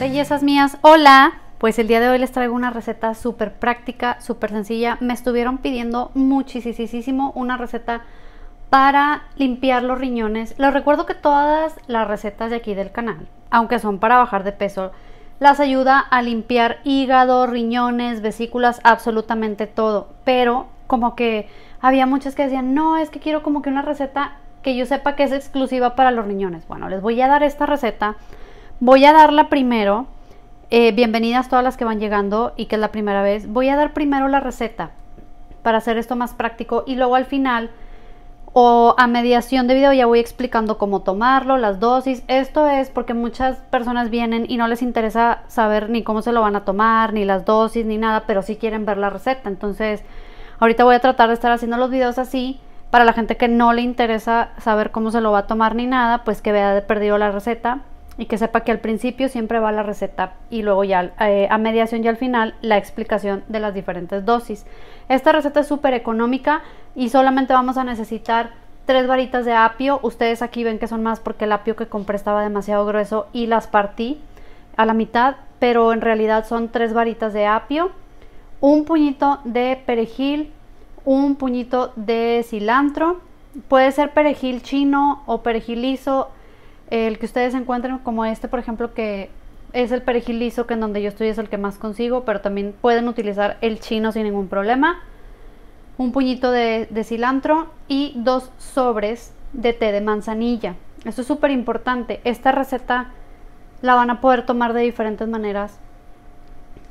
Bellezas mías, hola. Pues el día de hoy les traigo una receta súper práctica, súper sencilla. Me estuvieron pidiendo muchísimo una receta para limpiar los riñones. Les recuerdo que todas las recetas de aquí del canal, aunque son para bajar de peso, las ayuda a limpiar hígado, riñones, vesículas, absolutamente todo. Pero como que había muchas que decían, no, es que quiero como que una receta que yo sepa que es exclusiva para los riñones. Bueno, les voy a dar esta receta Voy a darla primero. Eh, bienvenidas todas las que van llegando y que es la primera vez. Voy a dar primero la receta para hacer esto más práctico y luego al final o a mediación de video ya voy explicando cómo tomarlo, las dosis. Esto es porque muchas personas vienen y no les interesa saber ni cómo se lo van a tomar, ni las dosis, ni nada, pero sí quieren ver la receta. Entonces, ahorita voy a tratar de estar haciendo los videos así. Para la gente que no le interesa saber cómo se lo va a tomar ni nada, pues que vea de perdido la receta y que sepa que al principio siempre va la receta y luego ya eh, a mediación y al final la explicación de las diferentes dosis. Esta receta es súper económica y solamente vamos a necesitar tres varitas de apio. Ustedes aquí ven que son más porque el apio que compré estaba demasiado grueso y las partí a la mitad, pero en realidad son tres varitas de apio, un puñito de perejil, un puñito de cilantro, puede ser perejil chino o perejil liso, el que ustedes encuentren como este, por ejemplo, que es el perejil liso, que en donde yo estoy es el que más consigo, pero también pueden utilizar el chino sin ningún problema. Un puñito de, cilantro y dos sobres de té de manzanilla. Esto es súper importante. Esta receta la van a poder tomar de diferentes maneras.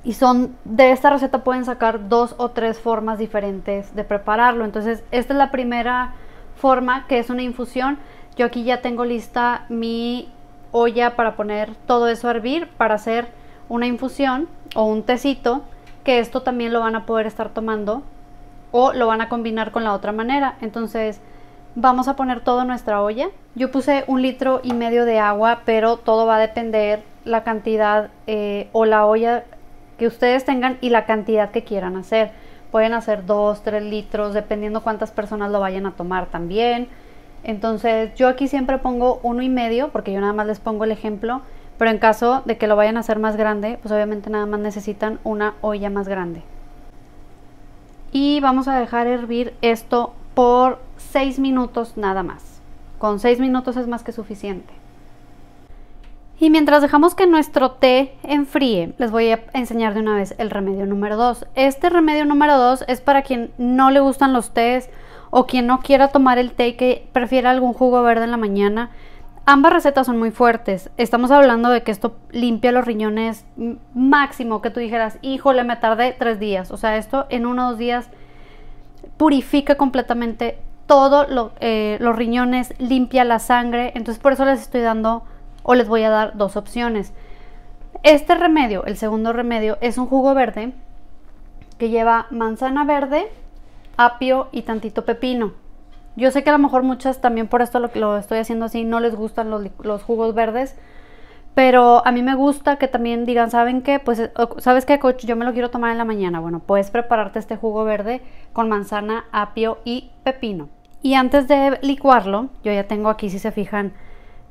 Y son de esta receta pueden sacar dos o tres formas diferentes de prepararlo. Entonces, esta es la primera forma que es una infusión yo aquí ya tengo lista mi olla para poner todo eso a hervir para hacer una infusión o un tecito que esto también lo van a poder estar tomando o lo van a combinar con la otra manera. Entonces vamos a poner todo en nuestra olla. Yo puse un litro y medio de agua, pero todo va a depender la cantidad eh, o la olla que ustedes tengan y la cantidad que quieran hacer. Pueden hacer dos, tres litros, dependiendo cuántas personas lo vayan a tomar también. Entonces yo aquí siempre pongo uno y medio porque yo nada más les pongo el ejemplo, pero en caso de que lo vayan a hacer más grande, pues obviamente nada más necesitan una olla más grande. Y vamos a dejar hervir esto por seis minutos nada más. Con seis minutos es más que suficiente. Y mientras dejamos que nuestro té enfríe, les voy a enseñar de una vez el remedio número 2. Este remedio número 2 es para quien no le gustan los tés o quien no quiera tomar el té que prefiera algún jugo verde en la mañana. Ambas recetas son muy fuertes. Estamos hablando de que esto limpia los riñones máximo que tú dijeras, híjole, me tardé tres días. O sea, esto en uno o dos días purifica completamente todos eh, los riñones, limpia la sangre. Entonces por eso les estoy dando o les voy a dar dos opciones. Este remedio, el segundo remedio, es un jugo verde que lleva manzana verde, apio y tantito pepino. Yo sé que a lo mejor muchas también por esto lo, lo estoy haciendo así, no les gustan los, jugos verdes, pero a mí me gusta que también digan, ¿saben qué? Pues, eh, ¿sabes qué, coach? Yo me lo quiero tomar en la mañana. Bueno, puedes prepararte este jugo verde con manzana, apio y pepino. Y antes de licuarlo, yo ya tengo aquí, si se fijan,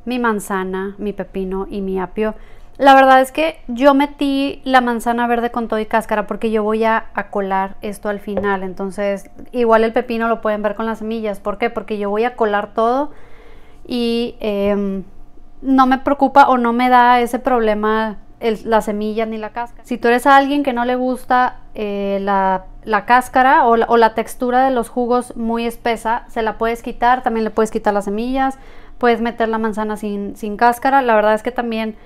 mi manzana, mi pepino y mi apio. La verdad es que yo metí la manzana verde con todo y cáscara porque yo voy a, colar esto al final. Entonces, igual el pepino lo pueden ver con las semillas. ¿Por qué? Porque yo voy a colar todo y em, no me preocupa o no me da ese problema la semilla ni la cáscara. Si tú eres alguien que no le gusta eh, la, cáscara o la, textura de los jugos muy espesa, se la puedes quitar. También le puedes quitar las semillas. Puedes meter la manzana sin cáscara. La verdad es que también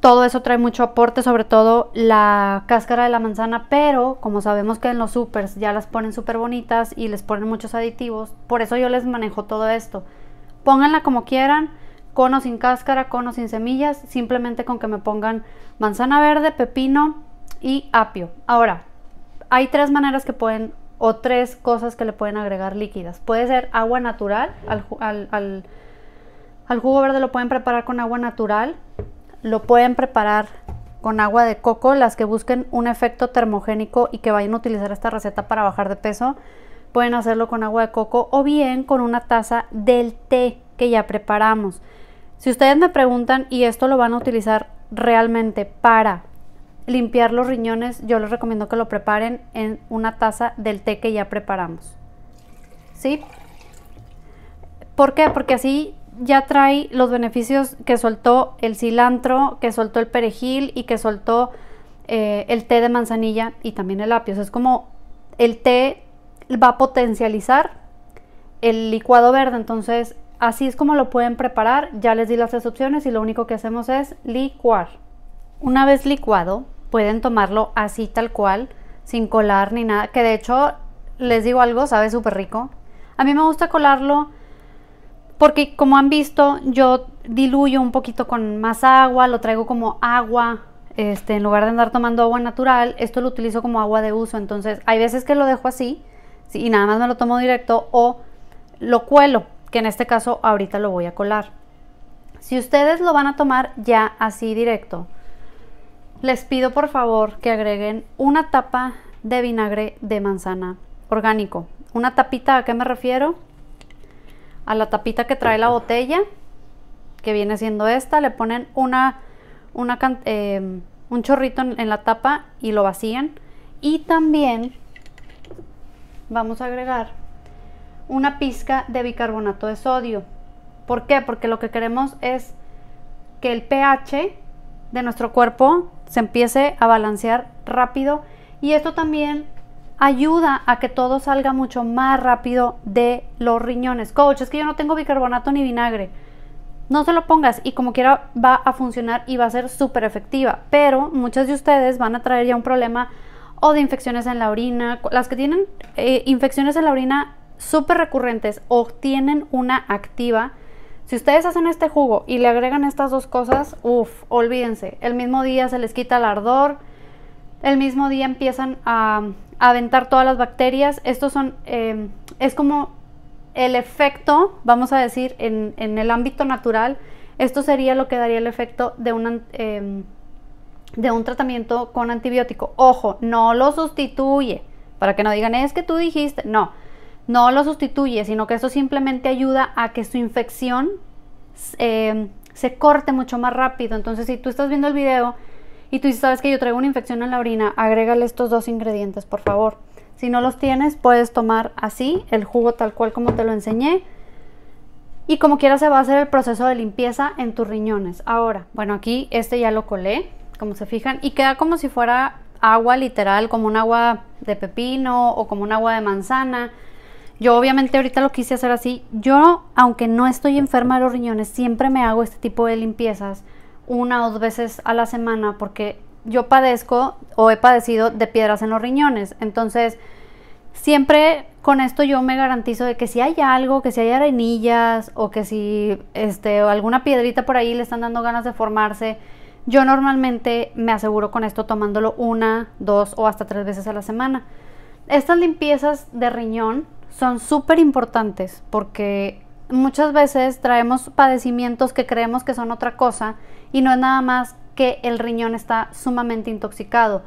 todo eso trae mucho aporte, sobre todo la cáscara de la manzana, pero como sabemos que en los supers ya las ponen súper bonitas y les ponen muchos aditivos, por eso yo les manejo todo esto. Pónganla como quieran, con o sin cáscara, con o sin semillas, simplemente con que me pongan manzana verde, pepino y apio. Ahora, hay tres maneras que pueden, o tres cosas que le pueden agregar líquidas. Puede ser agua natural, al, al jugo verde lo pueden preparar con agua natural, lo pueden preparar con agua de coco, las que busquen un efecto termogénico y que vayan a utilizar esta receta para bajar de peso, pueden hacerlo con agua de coco o bien con una taza del té que ya preparamos. Si ustedes me preguntan y esto lo van a utilizar realmente para limpiar los riñones, yo les recomiendo que lo preparen en una taza del té que ya preparamos. ¿Sí? ¿Por qué? Porque así ya trae los beneficios que soltó el cilantro, que soltó el perejil y que soltó eh, el té de manzanilla y también el apio. es como el té va a potencializar el licuado verde. Entonces, así es como lo pueden preparar. Ya les di las tres opciones y lo único que hacemos es licuar. Una vez licuado, pueden tomarlo así tal cual, sin colar ni nada. Que de hecho, les digo algo, sabe súper rico. A mí me gusta colarlo porque como han visto yo diluyo un poquito con más agua, lo traigo como agua, este, en lugar de andar tomando agua natural, esto lo utilizo como agua de uso, entonces hay veces que lo dejo así y nada más me lo tomo directo o lo cuelo, que en este caso ahorita lo voy a colar. Si ustedes lo van a tomar ya así directo, les pido por favor que agreguen una tapa de vinagre de manzana orgánico. Una tapita, ¿a qué me refiero? a la tapita que trae la botella, que viene siendo esta, le ponen una, eh, un chorrito en, en la tapa y lo vacían. Y también vamos a agregar una pizca de bicarbonato de sodio. ¿Por qué? Porque lo que queremos es que el pH de nuestro cuerpo se empiece a balancear rápido y esto también ayuda a que todo salga mucho más rápido de los riñones. Coach, es que yo no tengo bicarbonato ni vinagre. No se lo pongas y como quiera va a funcionar y va a ser súper efectiva. Pero muchas de ustedes van a traer ya un problema o de infecciones en la orina. Las que tienen eh, infecciones en la orina súper recurrentes o tienen una activa. Si ustedes hacen este jugo y le agregan estas dos cosas, uff, olvídense. El mismo día se les quita el ardor. El mismo día empiezan a aventar todas las bacterias. Estos son, em, es como el efecto, vamos a decir, en, el ámbito natural, esto sería lo que daría el efecto de un, em, de un tratamiento con antibiótico. Ojo, no lo sustituye, para que no digan, es que tú dijiste, no, no lo sustituye, sino que eso simplemente ayuda a que su infección em, se corte mucho más rápido. Entonces, si tú estás viendo el video y tú sabes que yo traigo una infección en la orina, agrégale estos dos ingredientes, por favor. Si no los tienes, puedes tomar así el jugo tal cual como te lo enseñé. Y como quieras se va a hacer el proceso de limpieza en tus riñones. Ahora, bueno, aquí este ya lo colé, como se fijan, y queda como si fuera agua literal, como un agua de pepino o como un agua de manzana. Yo obviamente ahorita lo quise hacer así. Yo, aunque no estoy enferma de los riñones, siempre me hago este tipo de limpiezas una o dos veces a la semana porque yo padezco o he padecido de piedras en los riñones. Entonces, siempre con esto yo me garantizo de que si hay algo, que si hay arenillas o que si este, alguna piedrita por ahí le están dando ganas de formarse, yo normalmente me aseguro con esto tomándolo una, dos o hasta tres veces a la semana. Estas limpiezas de riñón son súper importantes porque muchas veces traemos padecimientos que creemos que son otra cosa y no es nada más que el riñón está sumamente intoxicado.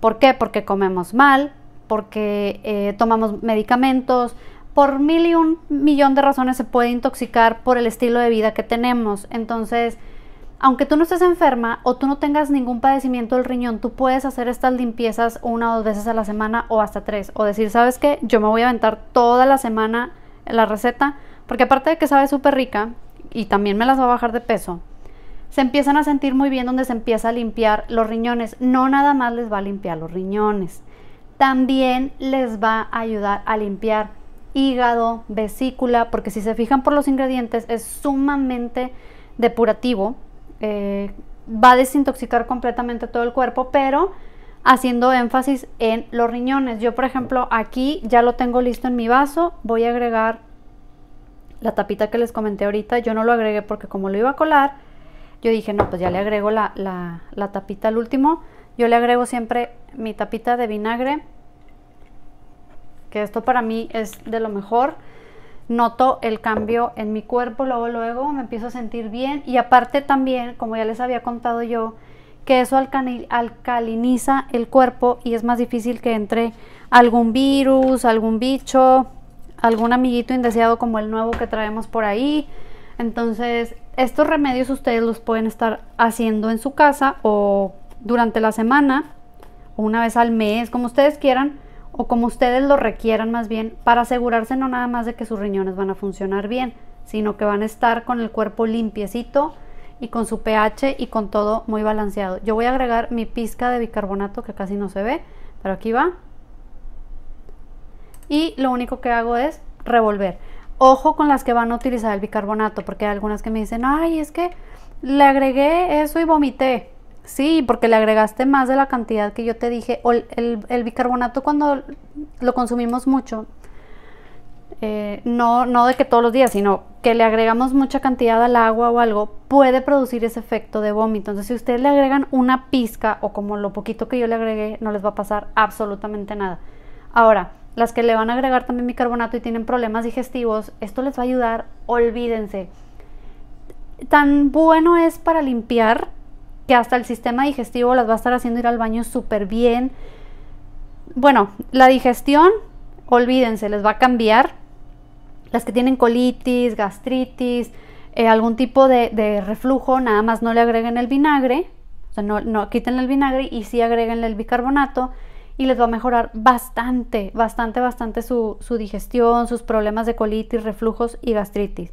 ¿Por qué? Porque comemos mal, porque eh, tomamos medicamentos, por mil y un millón de razones se puede intoxicar por el estilo de vida que tenemos. Entonces, aunque tú no estés enferma o tú no tengas ningún padecimiento del riñón, tú puedes hacer estas limpiezas una o dos veces a la semana o hasta tres. O decir, ¿sabes qué? Yo me voy a aventar toda la semana la receta porque aparte de que sabe súper rica y también me las va a bajar de peso, se empiezan a sentir muy bien donde se empieza a limpiar los riñones. No nada más les va a limpiar los riñones, también les va a ayudar a limpiar hígado, vesícula, porque si se fijan por los ingredientes es sumamente depurativo, eh, va a desintoxicar completamente todo el cuerpo, pero haciendo énfasis en los riñones. Yo, por ejemplo, aquí ya lo tengo listo en mi vaso, voy a agregar la tapita que les comenté ahorita, yo no lo agregué porque como lo iba a colar, yo dije, no, pues ya le agrego la, la tapita al último. Yo le agrego siempre mi tapita de vinagre, que esto para mí es de lo mejor. Noto el cambio en mi cuerpo, luego luego me empiezo a sentir bien y aparte también, como ya les había contado yo, que eso alcaliniza el cuerpo y es más difícil que entre algún virus, algún bicho, algún amiguito indeseado como el nuevo que traemos por ahí. Entonces, estos remedios ustedes los pueden estar haciendo en su casa o durante la semana o una vez al mes, como ustedes quieran o como ustedes lo requieran más bien, para asegurarse no nada más de que sus riñones van a funcionar bien, sino que van a estar con el cuerpo limpiecito y con su pH y con todo muy balanceado. Yo voy a agregar mi pizca de bicarbonato que casi no se ve, pero aquí va y lo único que hago es revolver. Ojo con las que van a utilizar el bicarbonato, porque hay algunas que me dicen, ay, es que le agregué eso y vomité. Sí, porque le agregaste más de la cantidad que yo te dije. O el, bicarbonato cuando lo consumimos mucho, eh, no, no de que todos los días, sino que le agregamos mucha cantidad al agua o algo, puede producir ese efecto de vómito. Entonces, si ustedes le agregan una pizca o como lo poquito que yo le agregué, no les va a pasar absolutamente nada. Ahora, las que le van a agregar también bicarbonato y tienen problemas digestivos, esto les va a ayudar, olvídense. Tan bueno es para limpiar que hasta el sistema digestivo las va a estar haciendo ir al baño súper bien. Bueno, la digestión, olvídense, les va a cambiar. Las que tienen colitis, gastritis, eh, algún tipo de, reflujo, nada más no le agreguen el vinagre, o sea, no, quiten el vinagre y sí agreguen el bicarbonato y les va a mejorar bastante, bastante, bastante su, digestión, sus problemas de colitis, reflujos y gastritis.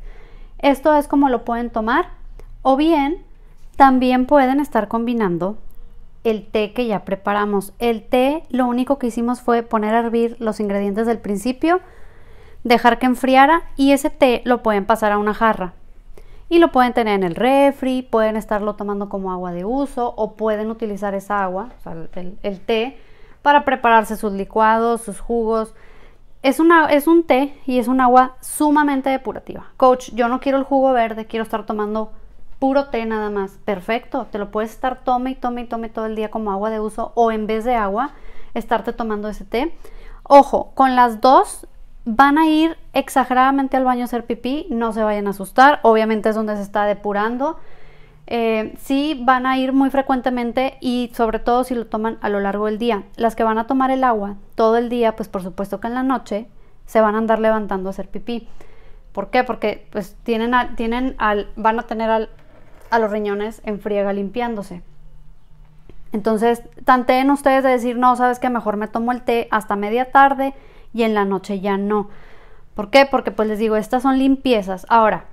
Esto es como lo pueden tomar o bien también pueden estar combinando el té que ya preparamos. El té lo único que hicimos fue poner a hervir los ingredientes del principio, dejar que enfriara y ese té lo pueden pasar a una jarra. Y lo pueden tener en el refri, pueden estarlo tomando como agua de uso o pueden utilizar esa agua, el té, para prepararse sus licuados, sus jugos. Es, una, es un té y es un agua sumamente depurativa. Coach, yo no quiero el jugo verde, quiero estar tomando puro té nada más. Perfecto, te lo puedes estar tome y tome y tome todo el día como agua de uso o en vez de agua, estarte tomando ese té. Ojo, con las dos van a ir exageradamente al baño a hacer pipí, no se vayan a asustar, obviamente es donde se está depurando. Eh, sí van a ir muy frecuentemente y sobre todo si lo toman a lo largo del día. Las que van a tomar el agua todo el día, pues por supuesto que en la noche se van a andar levantando a hacer pipí. ¿Por qué? Porque pues tienen, tienen van a tener a los riñones en friega limpiándose. Entonces, tanteen ustedes de decir, no, sabes que mejor me tomo el té hasta media tarde y en la noche ya no. ¿Por qué? Porque pues les digo, estas son limpiezas. Ahora,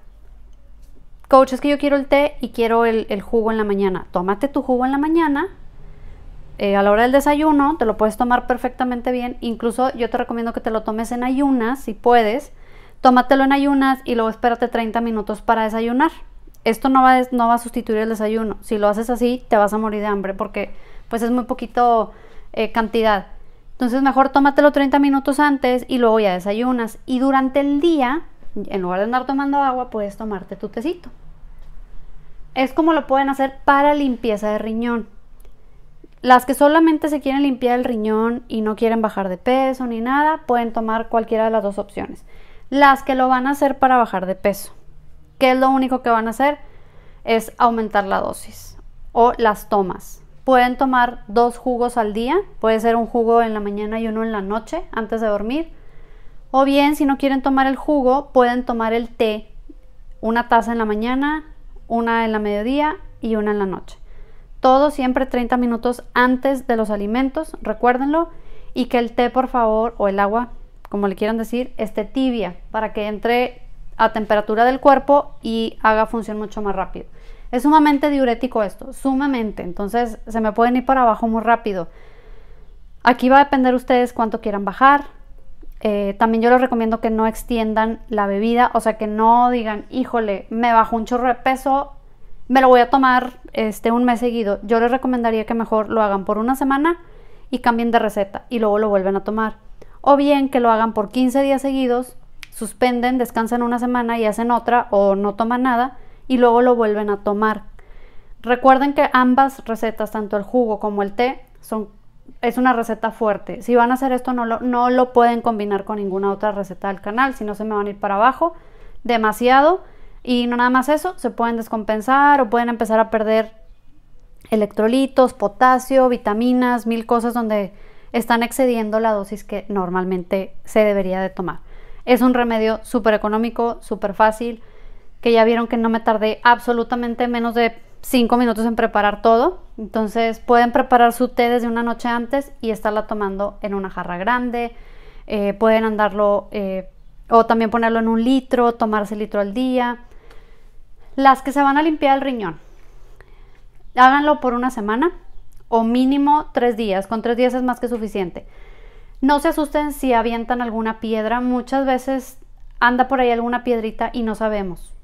coach, es que yo quiero el té y quiero el, el jugo en la mañana. Tómate tu jugo en la mañana. Eh, a la hora del desayuno te lo puedes tomar perfectamente bien. Incluso yo te recomiendo que te lo tomes en ayunas, si puedes. Tómatelo en ayunas y luego espérate 30 minutos para desayunar. Esto no va, no va a sustituir el desayuno. Si lo haces así, te vas a morir de hambre porque pues es muy poquito eh, cantidad. Entonces mejor tómatelo 30 minutos antes y luego ya desayunas. Y durante el día en lugar de andar tomando agua, puedes tomarte tu tecito. Es como lo pueden hacer para limpieza de riñón. Las que solamente se quieren limpiar el riñón y no quieren bajar de peso ni nada, pueden tomar cualquiera de las dos opciones. Las que lo van a hacer para bajar de peso, que es lo único que van a hacer, es aumentar la dosis o las tomas. Pueden tomar dos jugos al día, puede ser un jugo en la mañana y uno en la noche antes de dormir o bien, si no quieren tomar el jugo, pueden tomar el té, una taza en la mañana, una en la mediodía y una en la noche. Todo siempre 30 minutos antes de los alimentos, recuérdenlo, y que el té, por favor, o el agua, como le quieran decir, esté tibia para que entre a temperatura del cuerpo y haga función mucho más rápido. Es sumamente diurético esto, sumamente, entonces se me pueden ir para abajo muy rápido. Aquí va a depender ustedes cuánto quieran bajar, eh, también yo les recomiendo que no extiendan la bebida, o sea que no digan, híjole, me bajo un chorro de peso, me lo voy a tomar este, un mes seguido. Yo les recomendaría que mejor lo hagan por una semana y cambien de receta y luego lo vuelven a tomar. O bien que lo hagan por 15 días seguidos, suspenden, descansan una semana y hacen otra o no toman nada y luego lo vuelven a tomar. Recuerden que ambas recetas, tanto el jugo como el té, son es una receta fuerte. Si van a hacer esto, no lo, no lo pueden combinar con ninguna otra receta del canal, si no se me van a ir para abajo demasiado. Y no nada más eso, se pueden descompensar o pueden empezar a perder electrolitos, potasio, vitaminas, mil cosas donde están excediendo la dosis que normalmente se debería de tomar. Es un remedio súper económico, súper fácil, que ya vieron que no me tardé absolutamente menos de cinco minutos en preparar todo. Entonces pueden preparar su té desde una noche antes y estarla tomando en una jarra grande. Eh, pueden andarlo eh, o también ponerlo en un litro, tomarse el litro al día. Las que se van a limpiar el riñón, háganlo por una semana o mínimo tres días. Con tres días es más que suficiente. No se asusten si avientan alguna piedra. Muchas veces anda por ahí alguna piedrita y no sabemos.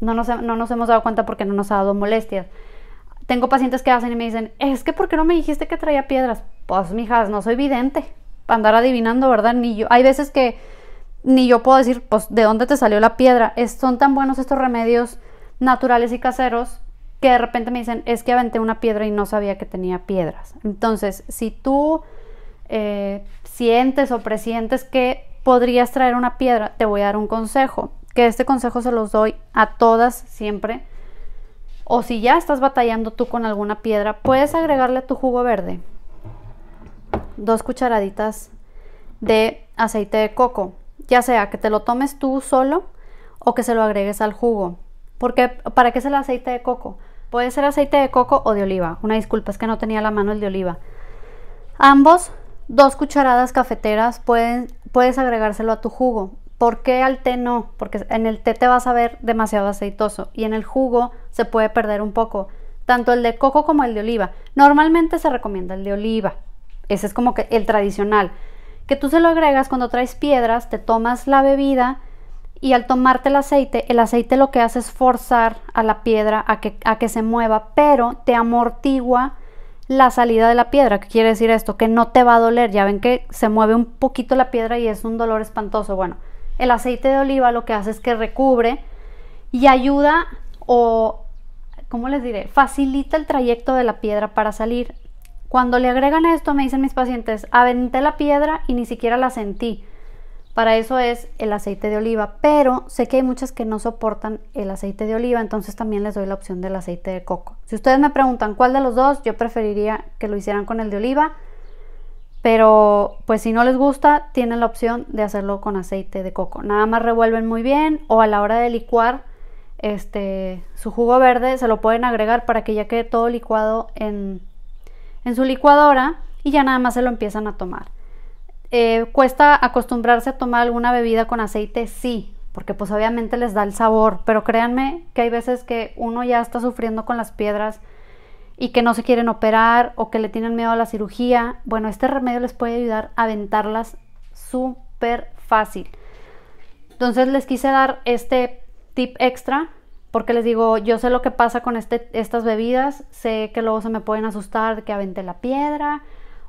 No nos, hemos dado cuenta porque no nos ha dado molestias. Tengo pacientes que hacen y me dicen, es que ¿por qué no me dijiste que traía piedras? Pues, mijas, no soy vidente para andar adivinando, ¿verdad? Ni yo. Hay veces que ni yo puedo decir, pues, ¿de dónde te salió la piedra? son tan buenos estos remedios naturales y caseros que de repente me dicen, es que aventé una piedra y no sabía que tenía piedras. Entonces, si tú eh, sientes o presientes que podrías traer una piedra, te voy a dar un consejo que este consejo se los doy a todas siempre. O si ya estás batallando tú con alguna piedra, puedes agregarle a tu jugo verde dos cucharaditas de aceite de coco, ya sea que te lo tomes tú solo o que se lo agregues al jugo. Porque ¿para qué es el aceite de coco? Puede ser aceite de coco o de oliva. Una disculpa, es que no tenía la mano el de oliva. Ambos, dos cucharadas cafeteras, pueden, puedes agregárselo a tu jugo. ¿Por qué al té no? Porque en el té te vas a ver demasiado aceitoso y en el jugo se puede perder un poco, tanto el de coco como el de oliva. Normalmente se recomienda el de oliva, ese es como que el tradicional, que tú se lo agregas cuando traes piedras, te tomas la bebida y al tomarte el aceite, el aceite lo que hace es forzar a la piedra a que, a que se mueva, pero te amortigua la salida de la piedra. ¿Qué quiere decir esto? Que no te va a doler. Ya ven que se mueve un poquito la piedra y es un dolor espantoso. Bueno, el aceite de oliva lo que hace es que recubre y ayuda o, ¿cómo les diré? Facilita el trayecto de la piedra para salir. Cuando le agregan a esto, me dicen mis pacientes, aventé la piedra y ni siquiera la sentí. Para eso es el aceite de oliva, pero sé que hay muchas que no soportan el aceite de oliva, entonces también les doy la opción del aceite de coco. Si ustedes me preguntan cuál de los dos, yo preferiría que lo hicieran con el de oliva, pero pues si no les gusta, tienen la opción de hacerlo con aceite de coco. Nada más revuelven muy bien o a la hora de licuar este, su jugo verde se lo pueden agregar para que ya quede todo licuado en, en su licuadora y ya nada más se lo empiezan a tomar. Eh, ¿Cuesta acostumbrarse a tomar alguna bebida con aceite? Sí, porque pues obviamente les da el sabor, pero créanme que hay veces que uno ya está sufriendo con las piedras y que no se quieren operar o que le tienen miedo a la cirugía, bueno, este remedio les puede ayudar a aventarlas súper fácil. Entonces les quise dar este tip extra porque les digo, yo sé lo que pasa con este, estas bebidas, sé que luego se me pueden asustar que aventé la piedra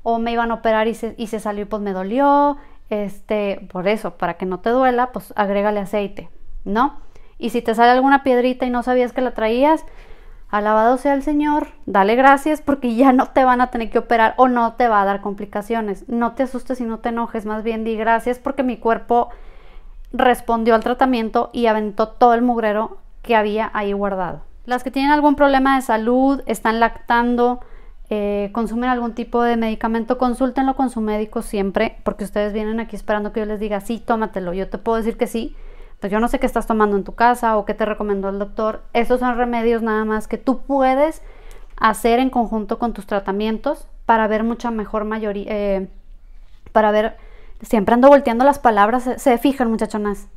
o me iban a operar y se, y se salió y pues me dolió. Este, por eso, para que no te duela, pues agrégale aceite, ¿no? Y si te sale alguna piedrita y no sabías que la traías, Alabado sea el Señor, dale gracias porque ya no te van a tener que operar o no te va a dar complicaciones. No te asustes y no te enojes, más bien di gracias porque mi cuerpo respondió al tratamiento y aventó todo el mugrero que había ahí guardado. Las que tienen algún problema de salud, están lactando, eh, consumen algún tipo de medicamento, consúltenlo con su médico siempre porque ustedes vienen aquí esperando que yo les diga sí, tómatelo. Yo te puedo decir que sí, pues yo no sé qué estás tomando en tu casa o qué te recomendó el doctor. esos son remedios nada más que tú puedes hacer en conjunto con tus tratamientos para ver mucha mejor mayoría, eh, para ver, siempre ando volteando las palabras, se, fijan muchachonas.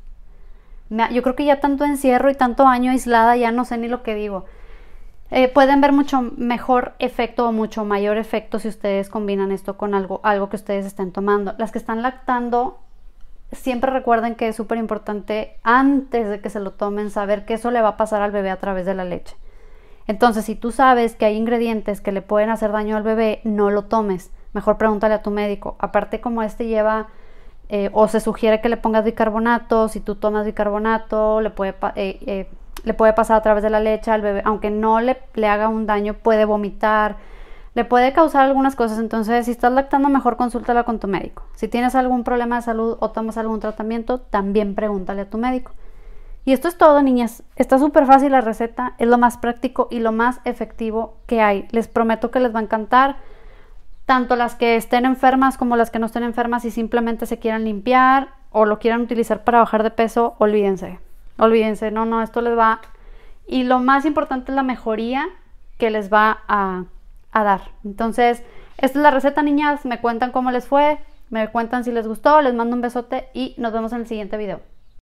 yo creo que ya tanto encierro y tanto año aislada ya no sé ni lo que digo. Eh, pueden ver mucho mejor efecto o mucho mayor efecto si ustedes combinan esto con algo, algo que ustedes estén tomando. Las que están lactando siempre recuerden que es súper importante antes de que se lo tomen saber que eso le va a pasar al bebé a través de la leche. Entonces, si tú sabes que hay ingredientes que le pueden hacer daño al bebé, no lo tomes. Mejor pregúntale a tu médico. Aparte, como este lleva eh, o se sugiere que le pongas bicarbonato, si tú tomas bicarbonato, le puede, eh, eh, le puede pasar a través de la leche al bebé, aunque no le, le haga un daño, puede vomitar le puede causar algunas cosas. Entonces, si estás lactando, mejor consúltala con tu médico. Si tienes algún problema de salud o tomas algún tratamiento, también pregúntale a tu médico. Y esto es todo, niñas. Está súper fácil la receta, es lo más práctico y lo más efectivo que hay. Les prometo que les va a encantar. Tanto las que estén enfermas como las que no estén enfermas y simplemente se quieran limpiar o lo quieran utilizar para bajar de peso, olvídense. Olvídense, no, no, esto les va. Y lo más importante es la mejoría que les va a dar. Entonces, esta es la receta, niñas. Me cuentan cómo les fue, me cuentan si les gustó, les mando un besote y nos vemos en el siguiente video.